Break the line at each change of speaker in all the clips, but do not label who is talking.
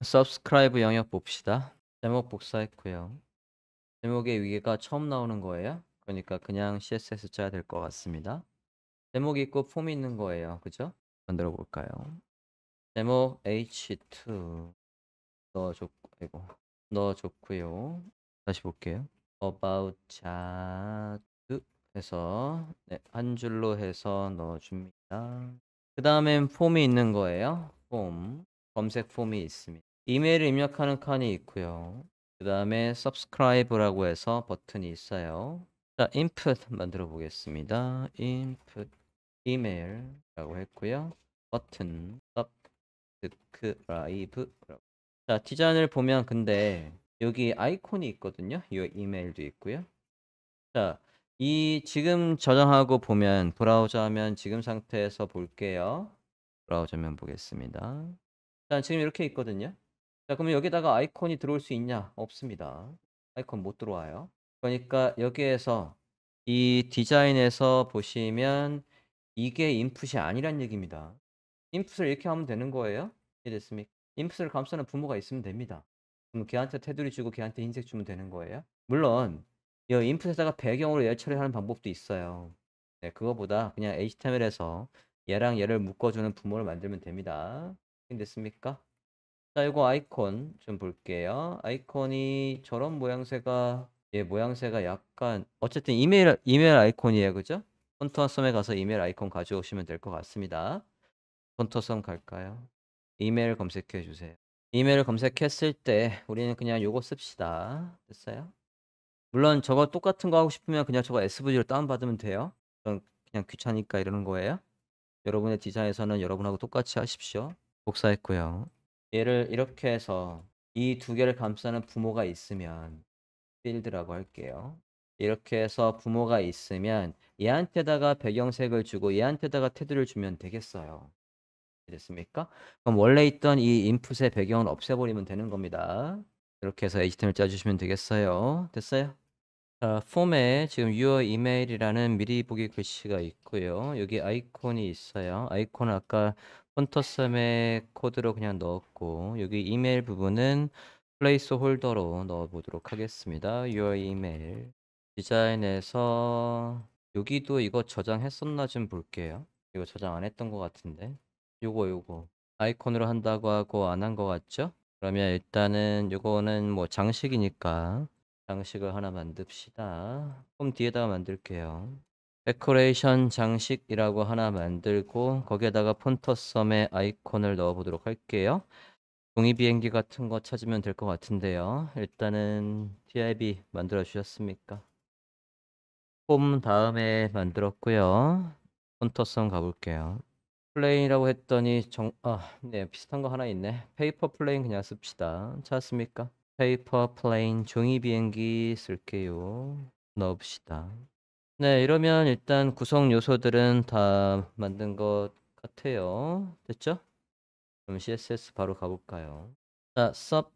서 u 스 s 라이브 영역 봅시다. 제목 복사했고요. 제목의 위계가 처음 나오는 거예요. 그러니까 그냥 CSS 짜야 될 것 같습니다. 제목이 있고 폼이 있는 거예요. 그죠? 만들어 볼까요? 제목 h2 넣어줬고, 이고 넣어줬고요. 다시 볼게요. about 자드 해서 네, 한 줄로 해서 넣어줍니다. 그 다음엔 폼이 있는 거예요. 폼. 검색 폼이 있습니다. 이메일을 입력하는 칸이 있고요. 그 다음에 subscribe라고 해서 버튼이 있어요. 자, input 만들어 보겠습니다. input 이메일이라고 했고요. 버튼 subscribe라고. 자, 디자인을 보면 근데 여기 아이콘이 있거든요. 이 이메일도 있고요. 자, 이 지금 저장하고 보면 브라우저 하면 지금 상태에서 볼게요. 브라우저면 보겠습니다. 자, 지금 이렇게 있거든요. 자, 그러면 여기다가 아이콘이 들어올 수 있냐? 없습니다. 아이콘 못 들어와요. 그러니까 여기에서 이 디자인에서 보시면 이게 인풋이 아니란 얘기입니다. 인풋을 이렇게 하면 되는 거예요. 이해됐습니까? 인풋을 감싸는 부모가 있으면 됩니다. 그럼 걔한테 테두리 주고 걔한테 흰색 주면 되는 거예요. 물론 이 인풋에다가 배경으로 열 처리하는 방법도 있어요. 네, 그거보다 그냥 HTML에서 얘랑 얘를 묶어주는 부모를 만들면 됩니다. 됐습니까? 자, 이거 아이콘 좀 볼게요. 아이콘이 저런 모양새가 예, 모양새가 약간 어쨌든 이메일 이메일 아이콘이에요. 그죠? 폰트섬에 가서 이메일 아이콘 가져오시면 될 것 같습니다. 폰트섬 갈까요? 이메일 검색해 주세요. 이메일 검색했을 때 우리는 그냥 요거 씁시다. 됐어요? 물론 저거 똑같은 거 하고 싶으면 그냥 저거 SVG로 다운받으면 돼요. 그냥 귀찮으니까 이러는 거예요. 여러분의 디자인에서는 여러분하고 똑같이 하십시오. 복사했고요. 얘를 이렇게 해서 이 두 개를 감싸는 부모가 있으면 필드라고 할게요. 이렇게 해서 부모가 있으면 얘한테다가 배경색을 주고 얘한테다가 테두리를 주면 되겠어요. 됐습니까? 그럼 원래 있던 이 인풋의 배경을 없애버리면 되는 겁니다. 이렇게 해서 HTML 짜주시면 되겠어요. 됐어요? 자, 폼에 지금 your email이라는 미리 보기 글씨가 있고요. 여기 아이콘이 있어요. 아이콘 아까 폰터섬의 코드로 그냥 넣었고 여기 이메일 부분은 플레이스 홀더로 넣어보도록 하겠습니다. your email 디자인에서 여기도 이거 저장했었나 좀 볼게요. 이거 저장 안 했던 것 같은데 요거 요거 아이콘으로 한다고 하고 안 한 것 같죠? 그러면 일단은 요거는 뭐 장식이니까 장식을 하나 만듭시다. 그럼 뒤에다가 만들게요. 데코레이션 장식이라고 하나 만들고 거기에다가 폰터섬의 아이콘을 넣어 보도록 할게요. 종이 비행기 같은 거 찾으면 될 것 같은데요. 일단은 TIB 만들어 주셨습니까? 폼 다음에 만들었고요. 폰터섬 가볼게요. 플레인이라고 했더니 정... 아, 네 비슷한 거 하나 있네. 페이퍼 플레인 그냥 씁시다. 찾았습니까? 페이퍼 플레인 종이 비행기 쓸게요. 넣읍시다. 네, 이러면 일단 구성 요소들은 다 만든 것 같아요. 됐죠? 그럼 CSS 바로 가볼까요? 자, sub,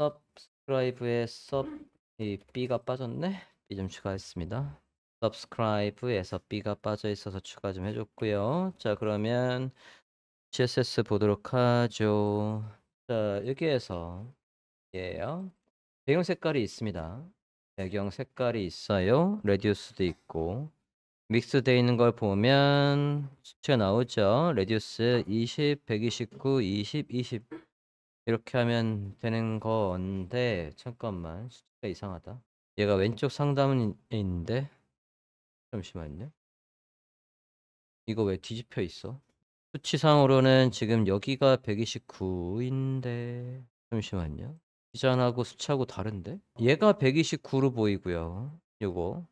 subscribe의 sub, 이 b가 빠졌네? b 좀 추가했습니다. subscribe에서 b가 빠져 있어서 추가 좀 해줬고요. 자, 그러면 CSS 보도록 하죠. 자, 여기에서 예요. 배경 색깔이 있습니다. 배경 색깔이 있어요. 레디우스도 있고 믹스되어 있는 걸 보면 수치 가 나오죠. 레디우스 20, 129, 20, 20 이렇게 하면 되는 건데 잠깐만 수치가 이상하다. 얘가 왼쪽 상단인데 잠시만요. 이거 왜 뒤집혀 있어? 수치상으로는 지금 여기가 129인데 잠시만요. 이전하고 수치하고 다른데? 얘가 129로 보이고요. 요거.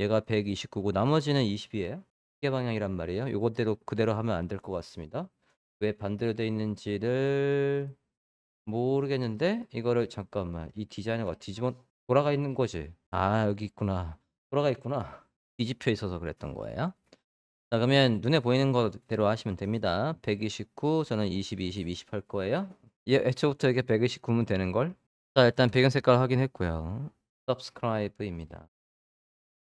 얘가 129고 나머지는 20이에요. 시계 방향이란 말이에요. 요거대로 그대로 하면 안 될 것 같습니다. 왜 반대로 돼 있는지를 모르겠는데 이거를 잠깐만 이디자인너가 뒤집어 돌아가 있는 거지. 아 여기 있구나. 돌아가 있구나. 뒤집혀 있어서 그랬던 거예요. 자 그러면 눈에 보이는 것대로 하시면 됩니다. 129 저는 20, 20, 20할 거예요. 예, 애초부터 이게 129면 되는 걸. 자, 일단 배경 색깔 확인했고요. subscribe입니다.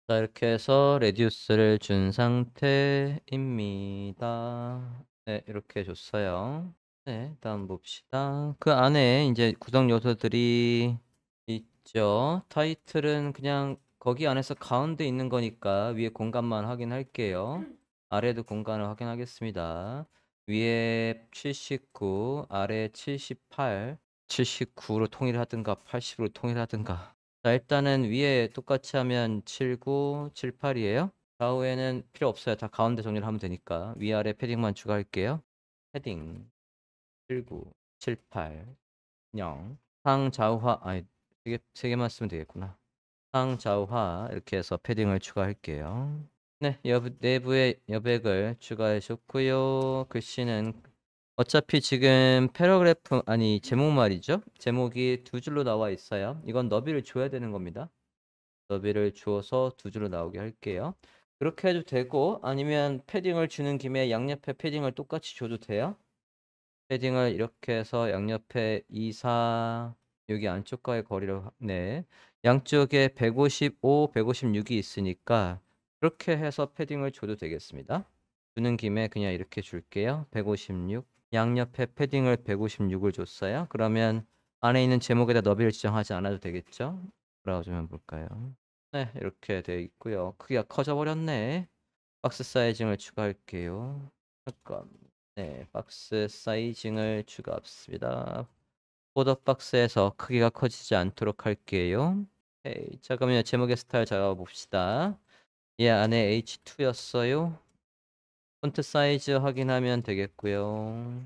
자, 이렇게 해서 레디우스를 준 상태입니다. 네, 이렇게 줬어요. 네, 다음 봅시다. 그 안에 이제 구성 요소들이 있죠. 타이틀은 그냥 거기 안에서 가운데 있는 거니까 위에 공간만 확인할게요. 아래도 공간을 확인하겠습니다. 위에 79, 아래 78, 79로 통일하든가 80으로 통일하든가 자 일단은 위에 똑같이 하면 79, 78이에요 좌우에는 필요 없어요 다 가운데 정리를 하면 되니까 위아래 패딩만 추가할게요 패딩 79, 78, 0상좌우화 아니 되게 3 개만 쓰면 되겠구나 상좌우화 이렇게 해서 패딩을 추가할게요 네, 여부, 내부에 여백을 추가해줬고요. 글씨는 어차피 지금 패러그래프 아니 제목 말이죠. 제목이 두 줄로 나와 있어요. 이건 너비를 줘야 되는 겁니다. 너비를 주어서 두 줄로 나오게 할게요. 그렇게 해도 되고 아니면 패딩을 주는 김에 양옆에 패딩을 똑같이 줘도 돼요. 패딩을 이렇게 해서 양옆에 2, 4 여기 안쪽과의 거리를 네 양쪽에 155, 156이 있으니까 그렇게 해서 패딩을 줘도 되겠습니다. 주는 김에 그냥 이렇게 줄게요. 156 양옆에 패딩을 156을 줬어요. 그러면 안에 있는 제목에다 너비를 지정하지 않아도 되겠죠? 브라우저면 볼까요? 네, 이렇게 되어 있고요. 크기가 커져버렸네. 박스 사이징을 추가할게요. 잠깐. 네, 박스 사이징을 추가합니다 보더 박스에서 크기가 커지지 않도록 할게요. 오이 자, 그러면 제목의 스타일 잡아봅시다. 얘 안에 H2였어요. 폰트 사이즈 확인하면 되겠고요.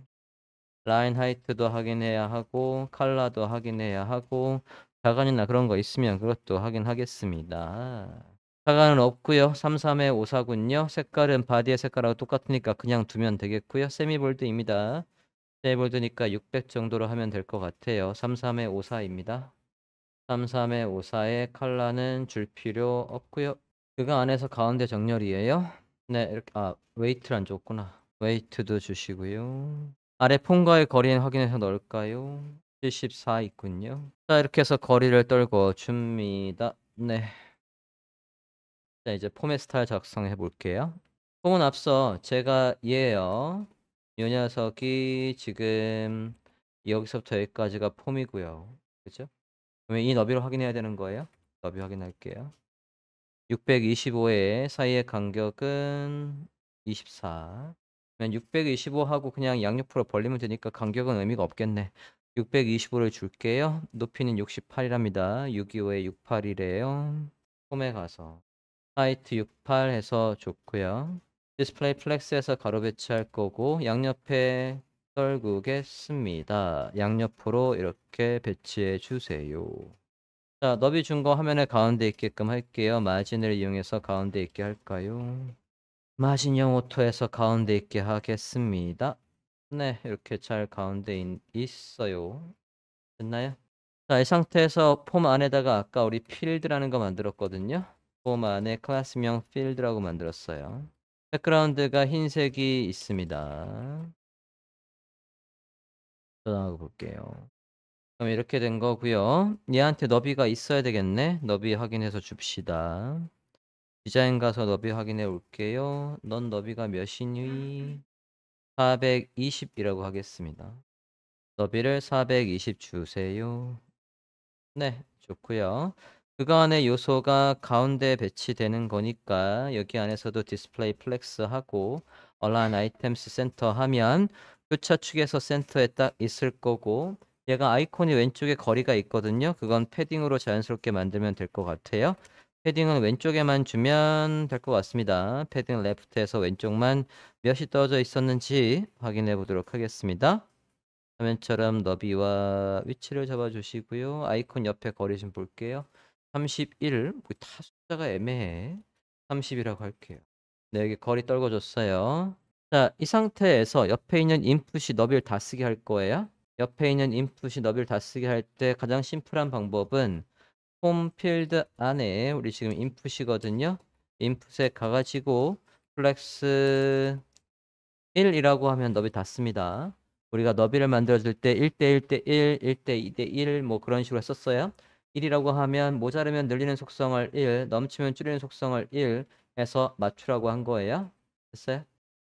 라인 하이트도 확인해야 하고 칼라도 확인해야 하고 자간이나 그런 거 있으면 그것도 확인하겠습니다. 자간은 없고요. 33에 54군요. 색깔은 바디의 색깔하고 똑같으니까 그냥 두면 되겠고요. 세미볼드입니다. 세미볼드니까 600 정도로 하면 될 것 같아요. 33에 54입니다. 33에 54의 칼라는 줄 필요 없고요. 그거 안에서 가운데 정렬이에요. 네, 이렇게 아, 웨이트를 안 줬구나. 웨이트도 주시고요. 아래 폰과의 거리는 확인해서 넣을까요? 74 있군요. 자, 이렇게 해서 거리를 떨궈 줍니다. 네. 자, 이제 폼의 스타일 작성해 볼게요. 폼은 앞서 제가 얘예요. 요 녀석이 지금 여기서부터 여기까지가 폼이고요. 그죠? 그러면 이 너비를 확인해야 되는 거예요. 너비 확인할게요. 625의 사이의 간격은 24. 그러 625하고 그냥 양옆으로 벌리면 되니까 간격은 의미가 없겠네. 625를 줄게요. 높이는 68이랍니다. 625에 68이래요. 홈에 가서 하이트 68 해서 좋고요. 디스플레이 플렉스에서 가로 배치할 거고 양옆에 떨구겠습니다. 양옆으로 이렇게 배치해 주세요. 자, 너비 준거 화면에 가운데 있게끔 할게요. 마진을 이용해서 가운데 있게 할까요? 마진형 오토에서 가운데 있게 하겠습니다. 네, 이렇게 잘 가운데 인, 있어요. 됐나요? 자, 이 상태에서 폼 안에다가 아까 우리 필드라는 거 만들었거든요. 폼 안에 클래스명 필드라고 만들었어요. 백그라운드가 흰색이 있습니다. 전화하고 볼게요. 그럼 이렇게 된 거고요. 얘한테 너비가 있어야 되겠네. 너비 확인해서 줍시다. 디자인 가서 너비 확인해 올게요. 넌 너비가 몇이니? 420이라고 하겠습니다. 너비를 420 주세요. 네, 좋고요. 그간의 요소가 가운데 배치되는 거니까 여기 안에서도 디스플레이 플렉스 하고 얼라인 아이템스 센터 하면 교차축에서 센터에 딱 있을 거고 얘가 아이콘이 왼쪽에 거리가 있거든요. 그건 패딩으로 자연스럽게 만들면 될 것 같아요. 패딩은 왼쪽에만 주면 될 것 같습니다. 패딩 레프트에서 왼쪽만 몇이 떨어져 있었는지 확인해 보도록 하겠습니다. 화면처럼 너비와 위치를 잡아 주시고요. 아이콘 옆에 거리 좀 볼게요. 31, 뭐 다 숫자가 애매해. 30이라고 할게요. 네, 여기 거리 떨궈줬어요. 자, 이 상태에서 옆에 있는 인풋이 너비를 다 쓰게 할 거예요. 옆에 있는 인풋이 너비를 다 쓰게 할 때 가장 심플한 방법은 폼 필드 안에 우리 지금 인풋이거든요. 인풋에 가가지고 플렉스 1이라고 하면 너비 다습니다 우리가 너비를 만들어줄 때 1대 1대 1, 1대 2대 1뭐 그런 식으로 썼어요. 1이라고 하면 모자르면 늘리는 속성을 1, 넘치면 줄이는 속성을 1 해서 맞추라고 한 거예요. 됐어요?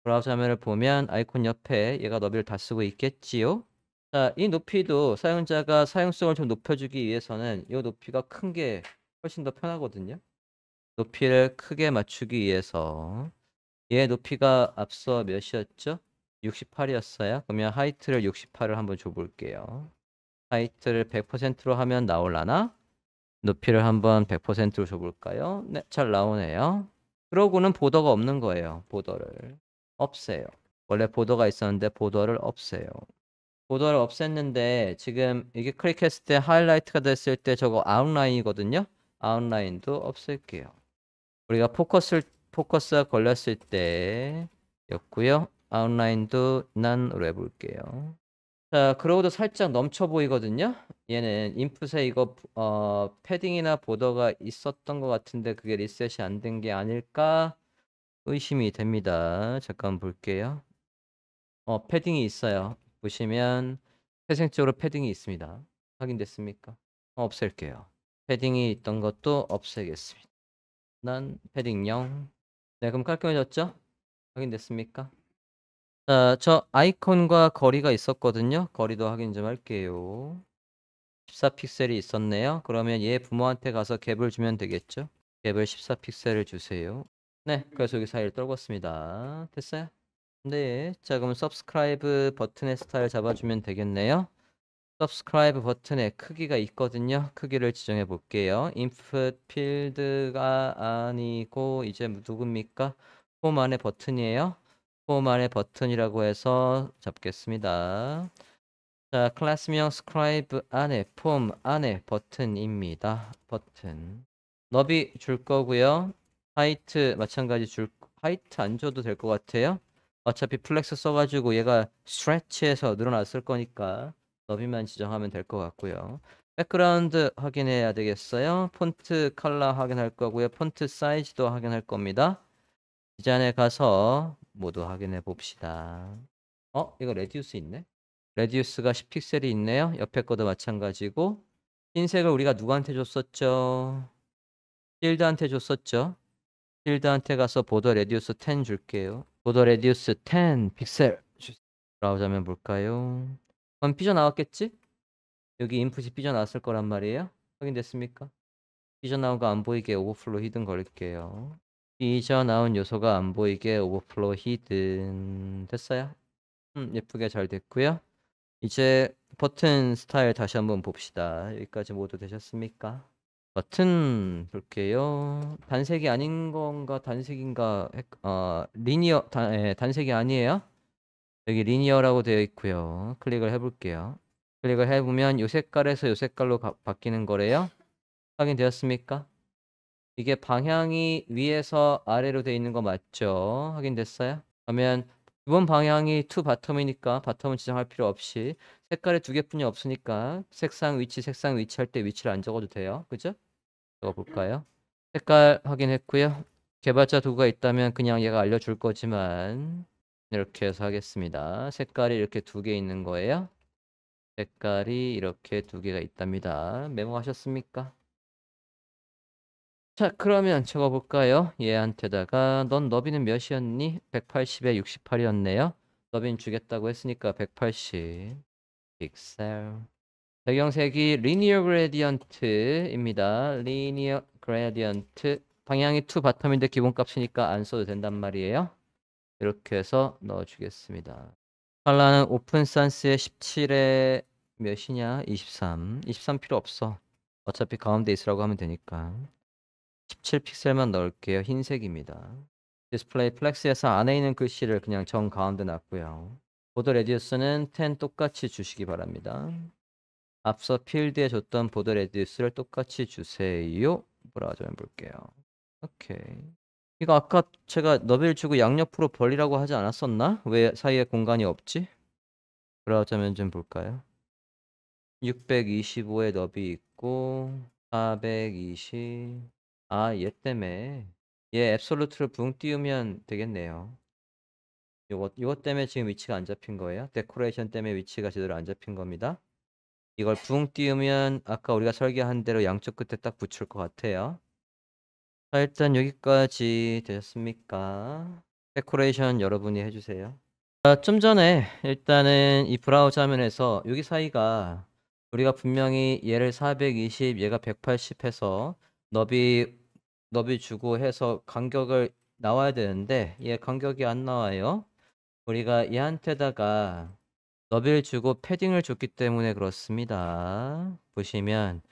브라우저 화면을 보면 아이콘 옆에 얘가 너비를 다 쓰고 있겠지요. 자, 이 높이도 사용자가 사용성을 좀 높여주기 위해서는 이 높이가 큰 게 훨씬 더 편하거든요. 높이를 크게 맞추기 위해서 얘 높이가 앞서 몇이었죠? 68이었어요. 그러면 하이트를 68을 한번 줘볼게요. 하이트를 100%로 하면 나올라나? 높이를 한번 100%로 줘볼까요? 네, 잘 나오네요. 그러고는 보더가 없는 거예요. 보더를 없애요. 원래 보더가 있었는데 보더를 없애요. 보도를 없앴는데 지금 이게 클릭했을 때 하이라이트가 됐을 때 저거 아웃라인이거든요. 아웃라인도 없앨게요. 우리가 포커스 포커스가 걸렸을 때였고요. 아웃라인도 난으로 해볼게요. 자, 그러고도 살짝 넘쳐 보이거든요. 얘는 인풋에 이거 어, 패딩이나 보더가 있었던 것 같은데 그게 리셋이 안 된 게 아닐까 의심이 됩니다. 잠깐 볼게요. 어, 패딩이 있어요. 보시면 회색적으로 패딩이 있습니다. 확인됐습니까? 어, 없앨게요. 패딩이 있던 것도 없애겠습니다. 난 패딩 0. 네, 그럼 깔끔해졌죠? 확인됐습니까? 자, 저 아이콘과 거리가 있었거든요. 거리도 확인 좀 할게요. 14픽셀이 있었네요. 그러면 얘 부모한테 가서 갭을 주면 되겠죠? 갭을 14픽셀을 주세요. 네, 그래서 여기 사이를 떨궜습니다. 됐어요? 네, 자 그럼 subscribe 버튼의 스타일 잡아주면 되겠네요. subscribe 버튼에 크기가 있거든요. 크기를 지정해 볼게요. input 필드가 아니고 이제 누굽니까? 폼 안에 버튼이에요. 폼 안에 버튼이라고 해서 잡겠습니다. 자, 클래스명 scribe 안에 폼 안에 버튼입니다. 버튼. 너비 줄 거고요. 하이트 마찬가지 줄 하이트 안 줘도 될 것 같아요. 어차피 플렉스 써가지고 얘가 스트레치에서 늘어났을 거니까 너비만 지정하면 될 것 같고요. 백그라운드 확인해야 되겠어요. 폰트 컬러 확인할 거고요. 폰트 사이즈도 확인할 겁니다. 디자인에 가서 모두 확인해 봅시다. 어? 이거 레디우스 있네? 레디우스가 10픽셀이 있네요. 옆에 거도 마찬가지고 흰색을 우리가 누구한테 줬었죠? 필드한테 줬었죠? 필드한테 가서 보더 레디우스 10 줄게요. 보더 레디우스 10 픽셀 브라우자면 볼까요? 그럼 삐져나왔겠지? 여기 인풋이 삐져나왔을 거란 말이에요? 확인됐습니까? 삐져나온 거 안 보이게 오버플로 히든 걸릴게요. 삐져나온 요소가 안 보이게 오버플로 히든 됐어요? 음, 예쁘게 잘 됐고요. 이제 버튼 스타일 다시 한번 봅시다. 여기까지 모두 되셨습니까? 버튼 볼게요. 단색이 아닌 건가 단색인가 헷, 어, 리니어 단, 예, 단색이 아니에요. 여기 리니어라고 되어 있고요. 클릭을 해볼게요. 클릭을 해보면 요 색깔에서 요 색깔로 가, 바뀌는 거래요. 확인되었습니까? 이게 방향이 위에서 아래로 되어 있는 거 맞죠? 확인됐어요? 그러면 이번 방향이 t 바텀이니까 바텀은 지정할 필요 없이 색깔이 두 개뿐이 없으니까 색상 위치 색상 위치 할 때 위치를 안 적어도 돼요. 그죠? 적어볼까요? 색깔 확인했고요. 개발자 도구가 있다면 그냥 얘가 알려줄 거지만 이렇게 해서 하겠습니다. 색깔이 이렇게 두 개 있는 거예요. 색깔이 이렇게 두 개가 있답니다. 메모하셨습니까? 자, 그러면 적어볼까요? 얘한테다가 넌 너비는 몇이었니? 180에 68이었네요. 너비는 주겠다고 했으니까 180. 픽셀. 배경색이 리니어 그레디언트입니다. 리니어 그레디언트. 방향이 2 바텀인데 기본값이니까 안 써도 된단 말이에요. 이렇게 해서 넣어주겠습니다. 칼라는 오픈 산스의 17에 몇이냐? 23. 23 필요 없어. 어차피 가운데 있으라고 하면 되니까. 17픽셀만 넣을게요. 흰색입니다. 디스플레이 플렉스에서 안에 있는 글씨를 그냥 정 가운데 놨고요. 보드 레디우스는 10 똑같이 주시기 바랍니다. 앞서 필드에 줬던 보드 레디우스를 똑같이 주세요. 브라우저 볼게요. 오케이. 이거 아까 제가 너비를 주고 양옆으로 벌리라고 하지 않았었나? 왜 사이에 공간이 없지? 브라우저면 좀 볼까요? 625의 너비 있고 420 아, 얘 때문에. 얘 예, 앱솔루트를 붕 띄우면 되겠네요. 요거, 요거 때문에 지금 위치가 안 잡힌 거예요. 데코레이션 때문에 위치가 제대로 안 잡힌 겁니다. 이걸 붕 띄우면 아까 우리가 설계한 대로 양쪽 끝에 딱 붙일 것 같아요. 자, 일단 여기까지 되셨습니까? 데코레이션 여러분이 해주세요. 자, 좀 전에 일단은 이 브라우저 화면에서 여기 사이가 우리가 분명히 얘를 420, 얘가 180 해서 너비 너비 주고 해서 간격을 나와야 되는데 얘 간격이 안 나와요. 우리가 얘한테다가 너비를 주고 패딩을 줬기 때문에 그렇습니다. 보시면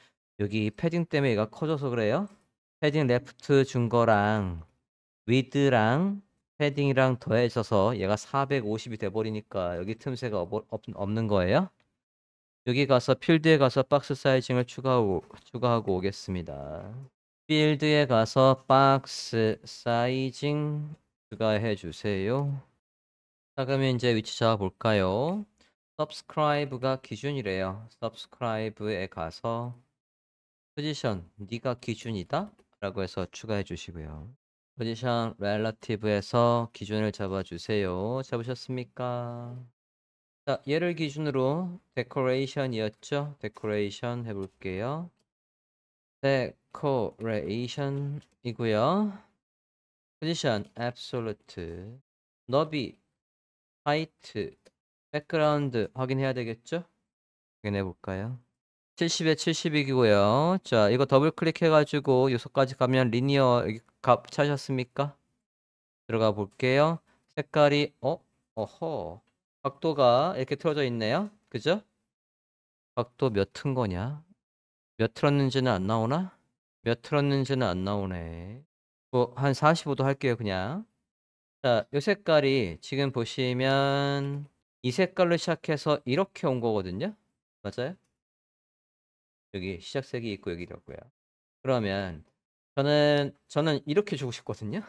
여기 패딩 때문에 얘가 커져서 그래요. 패딩 레프트 준 거랑 위드랑 패딩이랑 더해져서 얘가 450이 돼버리니까 여기 틈새가 없는 거예요. 여기 가서 필드에 가서 박스 사이징을 추가하고, 추가하고 오겠습니다. 필드에 가서 박스 사이징 추가해 주세요. 자 그러면 이제 위치 잡아볼까요? subscribe가 기준이래요. subscribe에 가서 포지션 네가 기준이다 라고 해서 추가해 주시고요. 포지션 relative에서 기준을 잡아주세요. 잡으셨습니까? 자, 얘를 기준으로 decoration이었죠? decoration 해볼게요. 네, correlation이고요. position, absolute, 너비, height, b a c k g 확인해야 되겠죠? 확인해 볼까요? 70에 70이고요. 자, 이거 더블 클릭해가지고 요소까지 가면 리니어 값 찾으셨습니까? 들어가 볼게요. 색깔이 어? 어허. 각도가 이렇게 틀어져 있네요. 그죠? 각도 몇튼 거냐? 몇 틀었는지는 안 나오나? 몇 틀었는지는 안 나오네. 뭐, 한 45도 할게요, 그냥. 자, 요 색깔이 지금 보시면 이 색깔로 시작해서 이렇게 온 거거든요? 맞아요? 여기 시작색이 있고 여기라고요. 그러면 저는, 저는 이렇게 주고 싶거든요?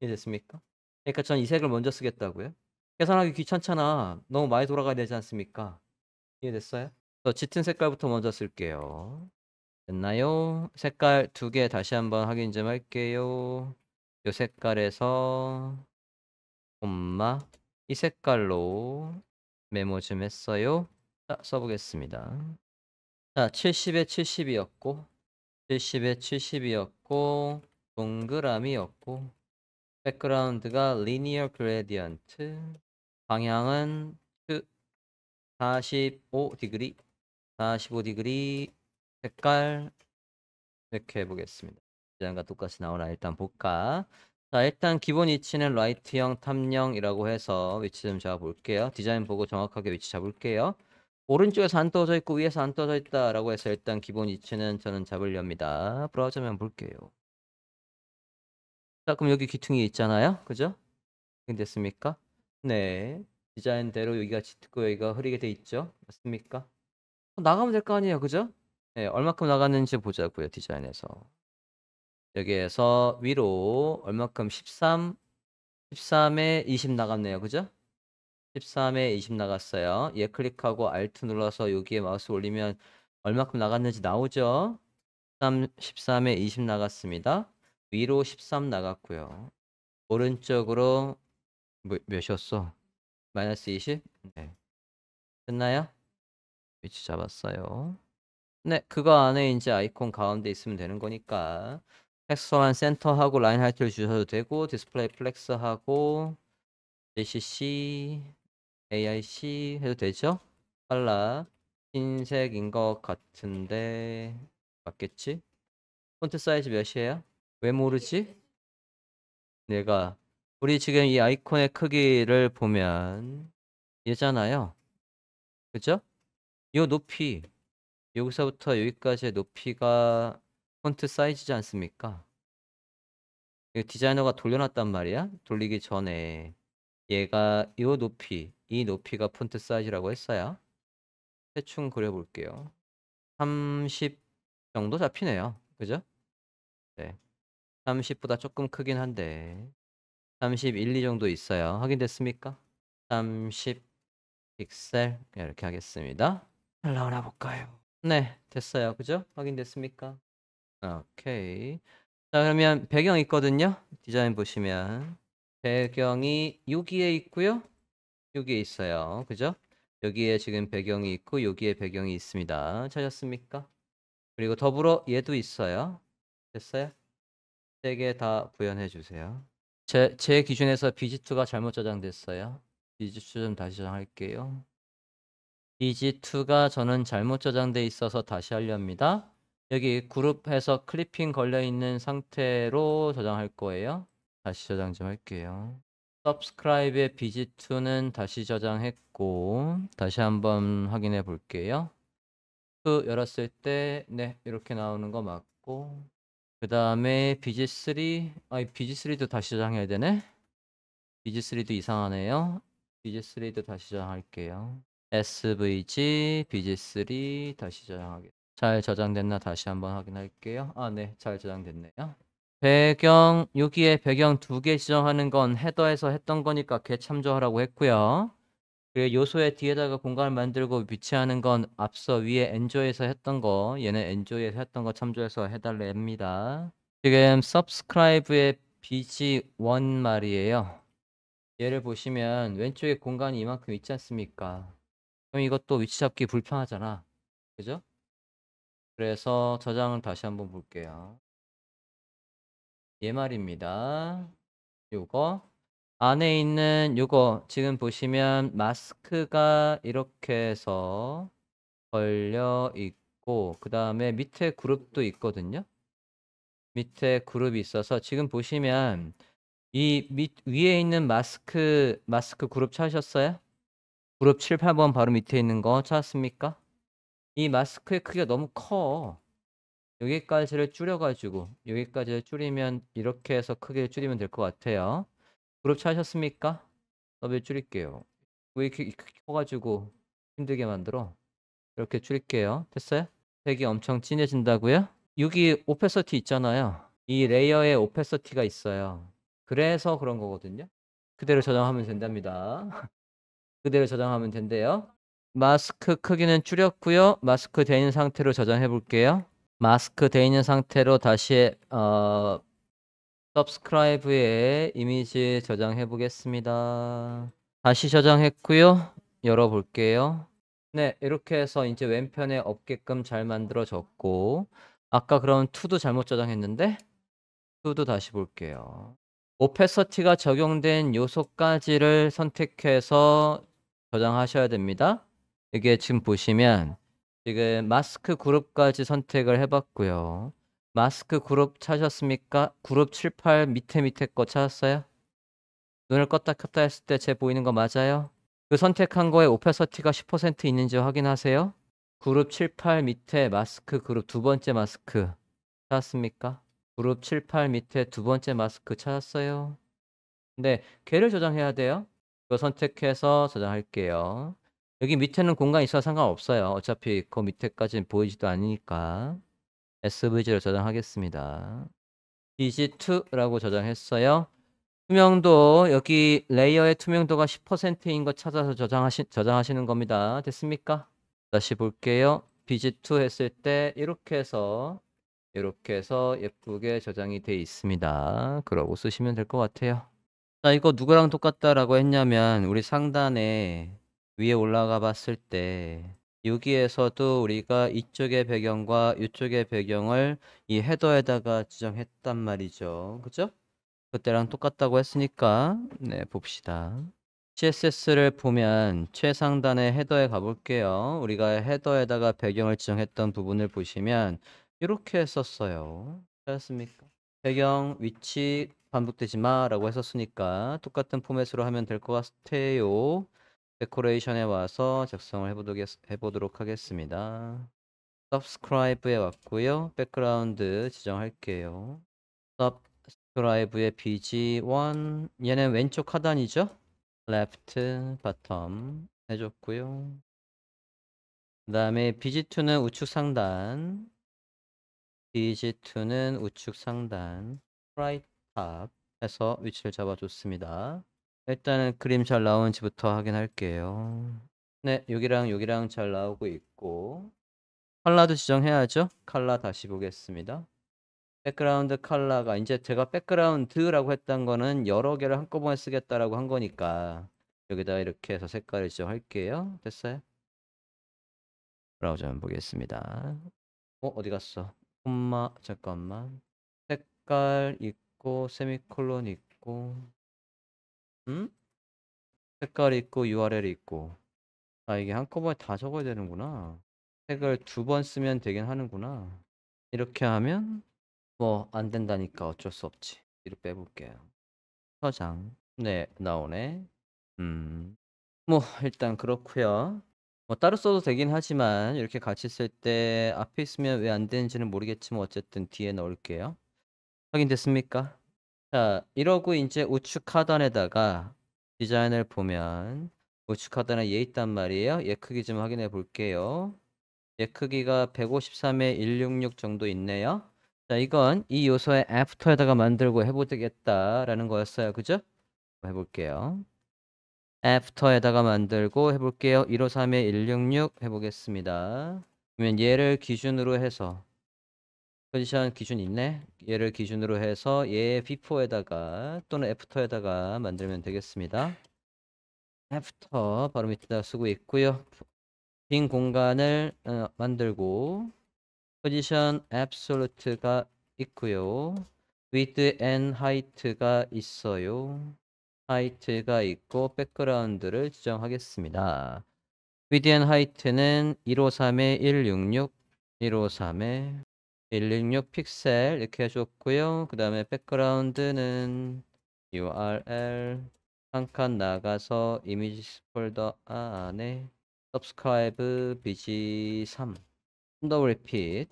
이해됐습니까? 그러니까 전 이 색을 먼저 쓰겠다고요? 계산하기 귀찮잖아. 너무 많이 돌아가야 되지 않습니까? 이해됐어요? 저 짙은 색깔부터 먼저 쓸게요. 됐나요? 색깔 두 개 다시 한번 확인 좀 할게요. 요 색깔에서 엄마 이 색깔로 메모 좀 했어요. 자, 써보겠습니다. 자, 70에 70이었고 70에 70이었고 동그라미였고 백그라운드가 리니어 그레디언트 방향은 45 디그리 45 디그리 색깔 이렇게 해보겠습니다. 이전과 똑같이 나오나 일단 볼까? 자 일단 기본 위치는 라이트형 탐령이라고 해서 위치 좀 잡아볼게요. 디자인 보고 정확하게 위치 잡을게요. 오른쪽에서 안 떠져 있고 위에서 안 떠져 있다라고 해서 일단 기본 위치는 저는 잡으렵니다. 브라우저면 볼게요. 자 그럼 여기 귀퉁이 있잖아요. 그죠? 됐습니까? 네. 디자인대로 여기가 짙고 여기가 흐리게 돼 있죠? 맞습니까? 어, 나가면 될 거 아니에요. 그죠? 네, 얼마큼 나갔는지 보자고요, 디자인에서. 여기에서 위로 얼마큼 13, 13에 20 나갔네요, 그죠? 13에 20 나갔어요. 얘 클릭하고 Alt 눌러서 여기에 마우스 올리면 얼마큼 나갔는지 나오죠? 13, 13에 20 나갔습니다. 위로 13 나갔고요. 오른쪽으로 몇, 뭐, 몇이었어? 마이너스 20? 네. 됐나요? 위치 잡았어요. 네, 그거 안에 이제 아이콘 가운데 있으면 되는 거니까. 핵소환 센터하고 라인 하이트를 주셔도 되고 디스플레이 플렉스하고 JCC, AIC 해도 되죠? 칼라 흰색인 것 같은데 맞겠지? 폰트 사이즈 몇이에요? 왜 모르지? 내가 우리 지금 이 아이콘의 크기를 보면 얘잖아요. 그죠? 요 높이 여기서부터 여기까지의 높이가 폰트 사이즈지 않습니까? 디자이너가 돌려놨단 말이야. 돌리기 전에 얘가 이 높이, 이 높이가 폰트 사이즈라고 했어요. 대충 그려볼게요. 30 정도 잡히네요. 그죠? 네. 30보다 조금 크긴 한데 31, 2 정도 있어요. 확인됐습니까? 30 픽셀 이렇게 하겠습니다. 올라오나 볼까요? 네, 됐어요. 그죠? 확인됐습니까? 오케이. 자, 그러면 배경 있거든요. 디자인 보시면 배경이 여기에 있고요. 여기에 있어요. 그죠? 여기에 지금 배경이 있고 여기에 배경이 있습니다. 찾았습니까? 그리고 더불어 얘도 있어요. 됐어요? 세 개 다 구현해 주세요. 제, 제 기준에서 비지투가 잘못 저장됐어요. 비지투 좀 다시 저장할게요. BG2가 저는 잘못 저장돼 있어서 다시 하려합니다 여기 그룹해서 클리핑 걸려 있는 상태로 저장할 거예요. 다시 저장 좀 할게요. subscribe의 BG2는 다시 저장했고 다시 한번 확인해 볼게요. 2 열었을 때 네, 이렇게 나오는 거 맞고 그 다음에 BG3 아니 BG3도 다시 저장해야 되네. BG3도 이상하네요. BG3도 다시 저장할게요. svg bg3 다시 저장하겠습니다. 잘 저장됐나 다시 한번 확인할게요. 아, 네. 잘 저장됐네요. 배경 여기에 배경 두 개 지정하는 건 헤더에서 했던 거니까 개 참조하라고 했고요. 그리고 요소의 뒤에다가 공간을 만들고 위치하는 건 앞서 위에 엔조에서 했던 거 얘는 엔조에서 했던 거 참조해서 해달랍니다. 래 지금 subscribe의 bg1 말이에요. 얘를 보시면 왼쪽에 공간이 이만큼 있지 않습니까? 그럼 이것도 위치 잡기 불편하잖아. 그죠? 그래서 저장을 다시 한번 볼게요. 예 말입니다. 요거 안에 있는 요거 지금 보시면 마스크가 이렇게 해서 걸려 있고 그 다음에 밑에 그룹도 있거든요. 밑에 그룹이 있어서 지금 보시면 이밑 위에 있는 마스크 마스크 그룹 찾으셨어요? 무릎 7, 8번 바로 밑에 있는 거 찾았습니까? 이 마스크의 크기가 너무 커. 여기까지를 줄여가지고 여기까지를 줄이면 이렇게 해서 크게 줄이면 될 것 같아요. 무릎 찾으셨습니까? 더블 줄일게요. 왜이 이렇게 커가지고 힘들게 만들어? 이렇게 줄일게요. 됐어요? 색이 엄청 진해진다고요? 여기 오페서티 있잖아요. 이 레이어에 오페서티가 있어요. 그래서 그런 거거든요. 그대로 저장하면 된답니다. 그대로 저장하면 된대요. 마스크 크기는 줄였고요. 마스크 돼 있는 상태로 저장해 볼게요. 마스크 돼 있는 상태로 다시 어서스크라이브에 이미지 저장해 보겠습니다. 다시 저장했고요. 열어 볼게요. 네, 이렇게 해서 이제 왼편에 없게끔 잘 만들어졌고 아까 그럼 투도 잘못 저장했는데 투도 다시 볼게요. 오페서티가 적용된 요소까지를 선택해서 저장하셔야 됩니다. 이게 지금 보시면 지금 마스크 그룹까지 선택을 해봤고요. 마스크 그룹 찾으셨습니까? 그룹 78 밑에 밑에 거 찾았어요? 눈을 껐다 켰다 했을 때 제 보이는 거 맞아요? 그 선택한 거에 오페서티가 10% 있는지 확인하세요. 그룹 78 밑에 마스크 그룹 두 번째 마스크 찾았습니까? 그룹 78 밑에 두 번째 마스크 찾았어요. 근데 네, 걔를 저장해야 돼요. 그거 선택해서 저장할게요. 여기 밑에는 공간 이 있어 상관없어요. 어차피 그 밑에까지는 보이지도 않으니까 s v g 로 저장하겠습니다. DG2라고 저장했어요. 투명도 여기 레이어의 투명도가 10%인 거 찾아서 저장하시, 저장하시는 겁니다. 됐습니까? 다시 볼게요. BG2 했을 때 이렇게 해서 이렇게 해서 예쁘게 저장이 돼 있습니다. 그러고 쓰시면 될 것 같아요. 나 이거 누구랑 똑같다라고 했냐면 우리 상단에 위에 올라가 봤을 때 여기에서도 우리가 이쪽의 배경과 이쪽의 배경을 이 헤더에다가 지정했단 말이죠. 그죠? 그때랑 똑같다고 했으니까 네 봅시다. CSS를 보면 최상단의 헤더에 가볼게요. 우리가 헤더에다가 배경을 지정했던 부분을 보시면 이렇게 썼어요. 그렇습니까? 배경 위치 반복되지 마라고 했었으니까 똑같은 포맷으로 하면 될 것 같아요. 데코레이션에 와서 작성을 해보도록, 해보도록 하겠습니다. s u b s c r i 에 왔고요. 백그라운드 지정할게요. s u b s c r i 의 bg1 얘는 왼쪽 하단이죠? left bottom 해줬고요. 그 다음에 bg2는 우측 상단 bg2는 우측 상단 right 탑 해서 위치를 잡아줬습니다. 일단은 그림 잘 나오는지부터 확인할게요. 네, 여기랑 여기랑 잘 나오고 있고 컬러도 지정해야죠. 컬러 다시 보겠습니다. 백그라운드 컬러가 이제 제가 백그라운드라고 했던 거는 여러 개를 한꺼번에 쓰겠다라고 한 거니까 여기다 이렇게 해서 색깔을 지정할게요. 됐어요? 브라우저 한번 보겠습니다. 어, 어디 갔어? 엄마, 잠깐만. 색깔, 있고 있고 세미콜론 있고 음? 색깔 있고 URL 있고 아 이게 한꺼번에 다 적어야 되는구나 색을 두 번 쓰면 되긴 하는구나 이렇게 하면 뭐 안 된다니까 어쩔 수 없지 뒤로 빼볼게요 서장 네 나오네 음 뭐 일단 그렇구요 뭐 따로 써도 되긴 하지만 이렇게 같이 쓸 때 앞에 있으면 왜 안 되는지는 모르겠지만 어쨌든 뒤에 넣을게요 확인됐습니까? 자, 이러고 이제 우측 하단에다가 디자인을 보면 우측 하단에 얘 있단 말이에요. 얘 크기 좀 확인해 볼게요. 얘 크기가 153에 166 정도 있네요. 자, 이건 이 요소의 애프터에다가 만들고 해보겠다라는 거였어요. 그죠? 해볼게요. 애프터에다가 만들고 해볼게요. 153에 166 해보겠습니다. 그러면 얘를 기준으로 해서 포지션 기준 있네. 얘를 기준으로 해서 얘 b e f o r e 에다가 또는 after에다가 만들면 되겠습니다. after 바로 밑에다 쓰고 있고요. 빈 공간을 어, 만들고 포지션 absolute가 있고요. width and height가 있어요. height가 있고 백그라운드를 지정하겠습니다. width and height는 153에 166, 153에 166 픽셀 이렇게 해줬고요. 그 다음에 백그라운드는 URL 한 칸 나가서 이미지 폴더 안에 subscribe bg3 더블 repeat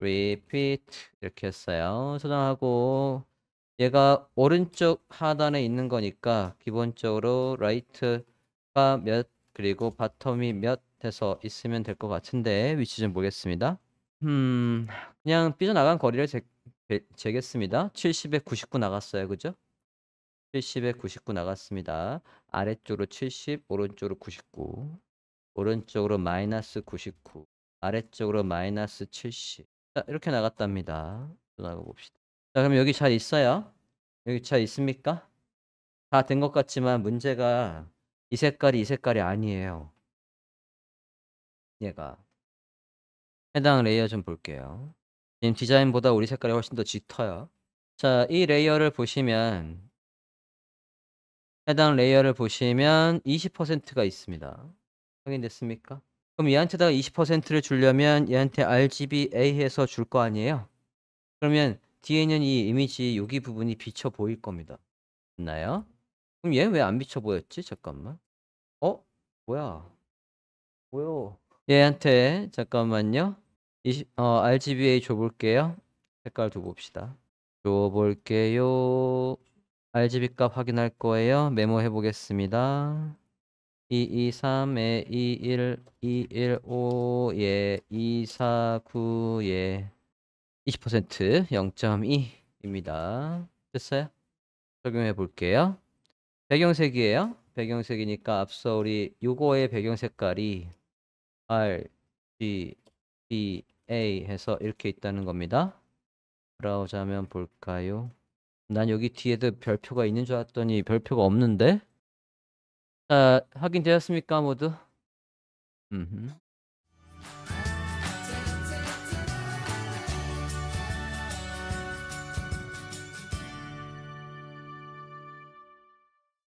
repeat 이렇게 했어요. 저장하고 얘가 오른쪽 하단에 있는 거니까 기본적으로 라이트가 몇 그리고 바텀이 몇 해서 있으면 될 것 같은데 위치 좀 보겠습니다. 음. 그냥 삐져나간 거리를 재재 재겠습니다. 70에99 나갔어요. 그죠? 70에99 나갔습니다. 아래쪽으로 70 오른쪽으로 99 오른쪽으로 마이너스 99 아래쪽으로 마이너스 70자 이렇게 나갔답니다. 또 나가 봅시다. 자 그럼 여기 잘 있어요? 여기 잘 있습니까? 다 된 것 같지만 문제가 이 색깔이 이 색깔이 아니에요. 얘가 해당 레이어 좀 볼게요. 지금 디자인보다 우리 색깔이 훨씬 더 짙어요. 자, 이 레이어를 보시면 해당 레이어를 보시면 20%가 있습니다. 확인됐습니까? 그럼 얘한테다가 20%를 주려면 얘한테 RGBA 에서줄 거 아니에요? 그러면 뒤에 있는 이 이미지 여기 부분이 비쳐 보일 겁니다. 맞나요? 그럼 얘 왜 안 비쳐 보였지? 잠깐만. 어? 뭐야? 뭐요? 얘한테 잠깐만요. 20, 어, RGBA 줘볼게요. 색깔 두 봅시다. 줘볼게요. RGB 값 확인할 거예요. 메모해 보겠습니다. 223에 21, 215에 249에 20% 0.2입니다. 됐어요? 적용해 볼게요. 배경색이에요. 배경색이니까 앞서 우리 요거의 배경 색깔이 R, G, B, A 해서 이렇게 있다는 겁니다. 브라우저 하면 볼까요? 난 여기 뒤에도 별표가 있는 줄 알았더니 별표가 없는데? 자, 확인되었습니까, 모두? 음